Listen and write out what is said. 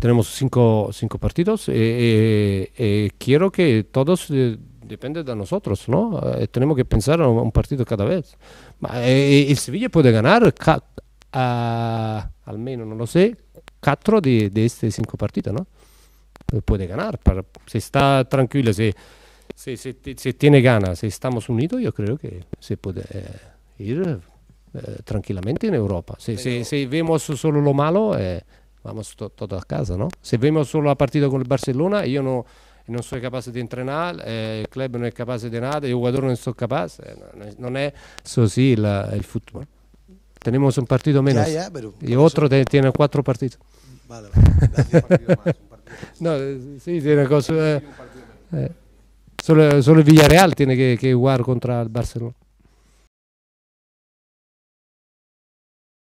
Tenemos cinco, cinco partidos. Eh, eh, eh, quiero que todos depende de nosotros, ¿no? tenemos que pensar en un partido cada vez. Eh, el Sevilla puede ganar, al menos, no lo sé, cuatro de, de estos cinco partidos, ¿no? Puede ganar, si está tranquilo, si, si, tiene ganas, si estamos unidos, yo creo que se puede ir tranquilamente en Europa. Si, si, vemos solo lo malo... vamos tutto a casa, ¿no? Se vediamo solo la partita con il Barcellona, io no, non sono capace di entrenare, eh, il club non è capace di nada, i giocatori non sono capace, non è così eh, il, il football. Tenemos un partito meno. Ya, ya, y otro te, tiene quattro partite. Vale, vale. partido más, un no, eh, sì, tiene cosa. Eh, eh, solo, solo il Villarreal tiene che, che giocare contro il Barcellona.